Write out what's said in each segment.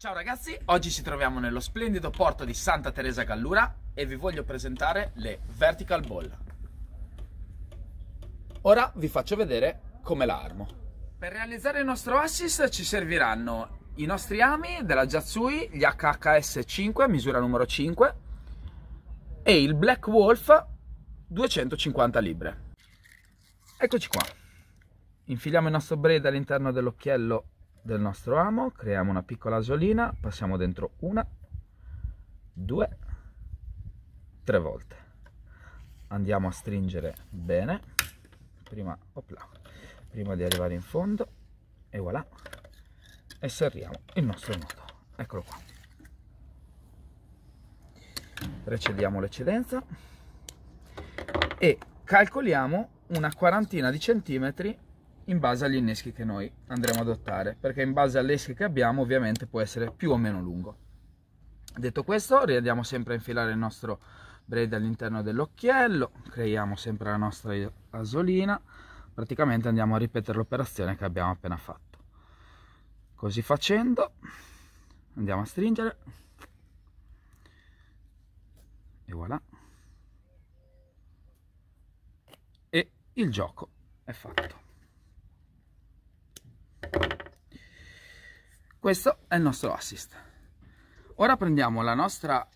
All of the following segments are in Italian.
Ciao ragazzi, oggi ci troviamo nello splendido porto di Santa Teresa Gallura e vi voglio presentare le Vertical Ball. Ora vi faccio vedere come la armo. Per realizzare il nostro assist ci serviranno i nostri ami della Jatsui, gli HHS5, misura numero 5, e il Black Wolf 250 libre. Eccoci qua. Infiliamo il nostro braid all'interno dell'occhiello del nostro amo, creiamo una piccola asolina, passiamo dentro una, due, tre volte. Andiamo a stringere bene, prima, opla, prima di arrivare in fondo, e voilà, e serriamo il nostro nodo. Eccolo qua. Recediamo l'eccedenza e calcoliamo una quarantina di centimetri in base agli inneschi che noi andremo ad adottare, perché in base all'esca che abbiamo ovviamente può essere più o meno lungo. Detto questo, riandiamo sempre a infilare il nostro braid all'interno dell'occhiello, creiamo sempre la nostra asolina, praticamente andiamo a ripetere l'operazione che abbiamo appena fatto. Così facendo andiamo a stringere e voilà. E il gioco è fatto. questo è il nostro assist ora prendiamo la nostra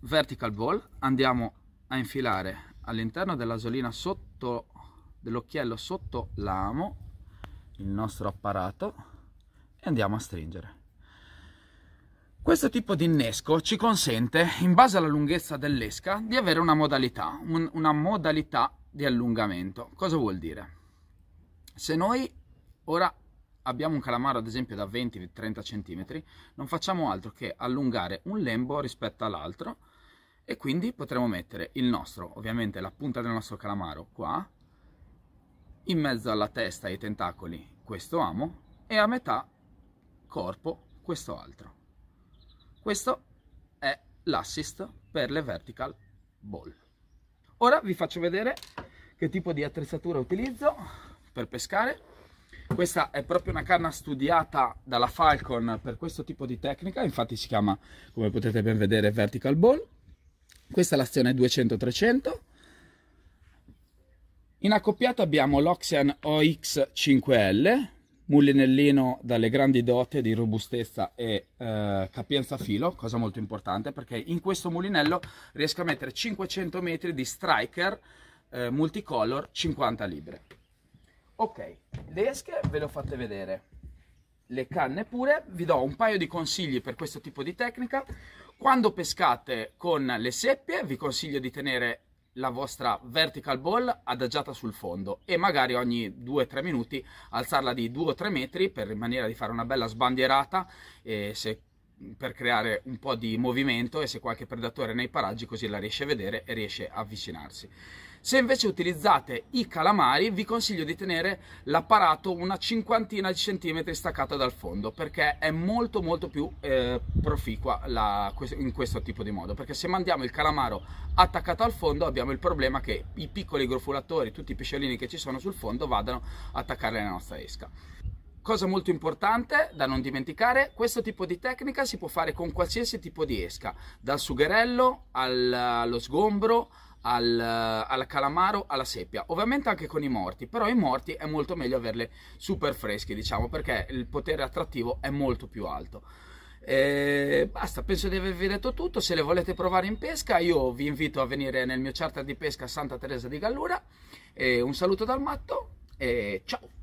vertical ball andiamo a infilare all'interno dell'asolina sotto dell'occhiello sotto l'amo il nostro apparato e andiamo a stringere questo tipo di innesco ci consente in base alla lunghezza dell'esca di avere una modalità un, una modalità di allungamento cosa vuol dire se noi ora abbiamo un calamaro ad esempio da 20-30 cm, non facciamo altro che allungare un lembo rispetto all'altro e quindi potremo mettere il nostro, ovviamente la punta del nostro calamaro qua, in mezzo alla testa e ai tentacoli questo amo e a metà corpo questo altro. Questo è l'assist per le vertical ball. Ora vi faccio vedere che tipo di attrezzatura utilizzo per pescare questa è proprio una canna studiata dalla Falcon per questo tipo di tecnica, infatti si chiama, come potete ben vedere, vertical ball. Questa è l'azione 200-300. In accoppiata abbiamo l'Oxian OX5L, mulinellino dalle grandi dote di robustezza e eh, capienza filo, cosa molto importante perché in questo mulinello riesco a mettere 500 metri di striker eh, multicolor 50 libre. Ok, le esche ve le ho fatte vedere, le canne pure, vi do un paio di consigli per questo tipo di tecnica. Quando pescate con le seppie vi consiglio di tenere la vostra vertical ball adagiata sul fondo e magari ogni 2-3 minuti alzarla di 2 3 metri per in di fare una bella sbandierata e se per creare un po' di movimento e se qualche predatore è nei paraggi così la riesce a vedere e riesce a avvicinarsi. Se invece utilizzate i calamari vi consiglio di tenere l'apparato una cinquantina di centimetri staccato dal fondo perché è molto molto più eh, proficua la, in questo tipo di modo perché se mandiamo il calamaro attaccato al fondo abbiamo il problema che i piccoli grofulatori, tutti i pesciolini che ci sono sul fondo vadano a attaccare la nostra esca. Cosa molto importante da non dimenticare, questo tipo di tecnica si può fare con qualsiasi tipo di esca, dal sugherello allo sgombro, al, al, calamaro, alla seppia, ovviamente anche con i morti, però i morti è molto meglio averli super freschi, diciamo, perché il potere attrattivo è molto più alto. E eh, basta, penso di avervi detto tutto. Se le volete provare in pesca, io vi invito a venire nel mio charter di pesca Santa Teresa di Gallura. E un saluto dal matto e ciao!